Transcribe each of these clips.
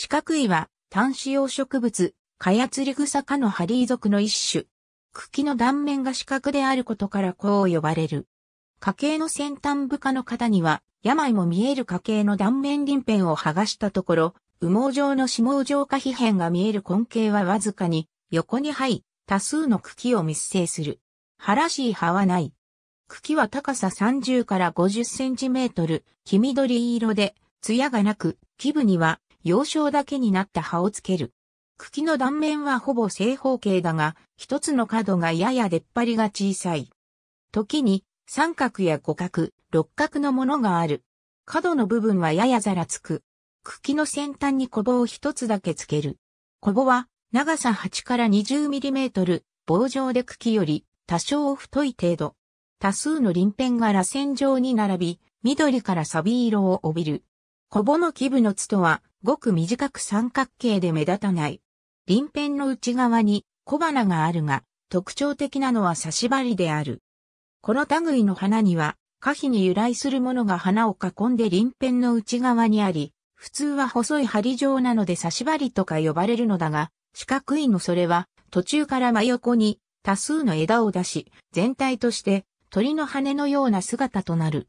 四角いは単子葉植物、カヤツリグサ科のハリー属の一種。茎の断面が四角であることからこう呼ばれる。家系の先端部下の方には、病も見える家系の断面鱗片を剥がしたところ、羽毛状の脂毛状化皮片が見える根茎はわずかに、横に入り、多数の茎を密生する。葉らしい葉はない。茎は高さ30から50センチメートル、黄緑色で、艶がなく、基部には幼少だけになった葉をつける。茎の断面はほぼ正方形だが、一つの角がやや出っ張りが小さい。時に三角や五角、六角のものがある。角の部分はややざらつく。茎の先端にコボを一つだけつける。コボは長さ8から2 0トル、棒状で茎より多少太い程度。多数の輪辺が螺旋状に並び、緑から錆色を帯びる。小ボの基部の筒は、ごく短く三角形で目立たない。鱗片の内側に小花があるが、特徴的なのは差し針である。この類の花には、花皮に由来するものが花を囲んで鱗片の内側にあり、普通は細い針状なので差し針とか呼ばれるのだが、四角いのそれは、途中から真横に多数の枝を出し、全体として鳥の羽のような姿となる。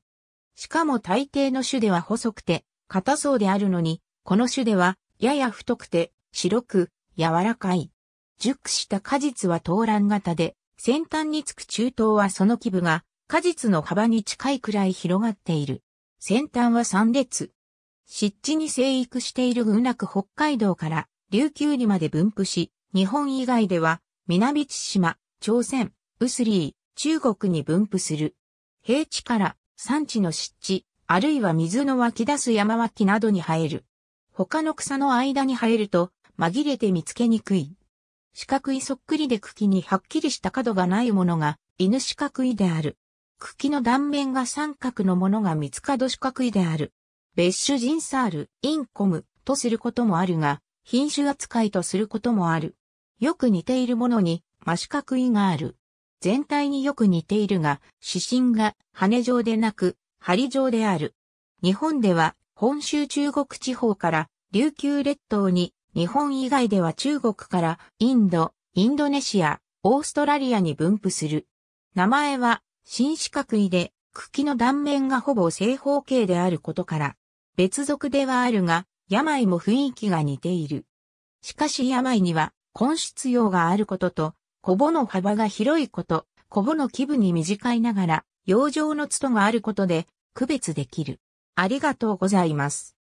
しかも大抵の種では細くて、硬そうであるのに、この種では、やや太くて、白く、柔らかい。熟した果実は投卵型で、先端につく中東はその基部が、果実の幅に近いくらい広がっている。先端は3列。湿地に生育している群なく北海道から琉球にまで分布し、日本以外では南千島、朝鮮、ウスリー、中国に分布する。平地から山地の湿地、あるいは水の湧き出す山脇などに生える。他の草の間に生えると、紛れて見つけにくい。四角いそっくりで茎にはっきりした角がないものが、犬四角いである。茎の断面が三角のものが三つ角四角いである。別種ジンサール、インコムとすることもあるが、品種扱いとすることもある。よく似ているものに、真四角いがある。全体によく似ているが、指針が羽状でなく、針状である。日本では本州中国地方から琉球列島に、日本以外では中国からインド、インドネシア、オーストラリアに分布する。名前は新四角いで茎の断面がほぼ正方形であることから、別属ではあるが、病も雰囲気が似ている。しかし病には根質用があることと、コボの幅が広いこと、コボの基部に短いながら、洋上の都があることで区別できる。ありがとうございます。